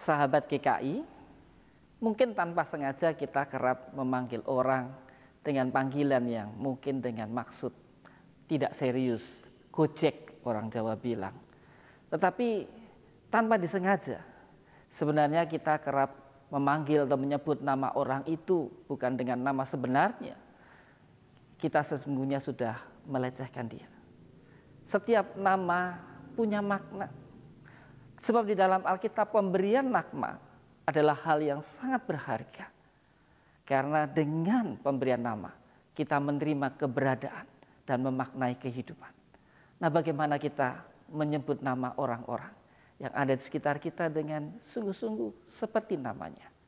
sahabat GKI, mungkin tanpa sengaja kita kerap memanggil orang dengan panggilan yang mungkin dengan maksud tidak serius, gojek orang Jawa bilang. Tetapi tanpa disengaja, sebenarnya kita kerap memanggil atau menyebut nama orang itu bukan dengan nama sebenarnya. Kita sesungguhnya sudah melecehkan dia. Setiap nama punya makna Sebab di dalam Alkitab pemberian nakma adalah hal yang sangat berharga. Karena dengan pemberian nama kita menerima keberadaan dan memaknai kehidupan. Nah bagaimana kita menyebut nama orang-orang yang ada di sekitar kita dengan sungguh-sungguh seperti namanya.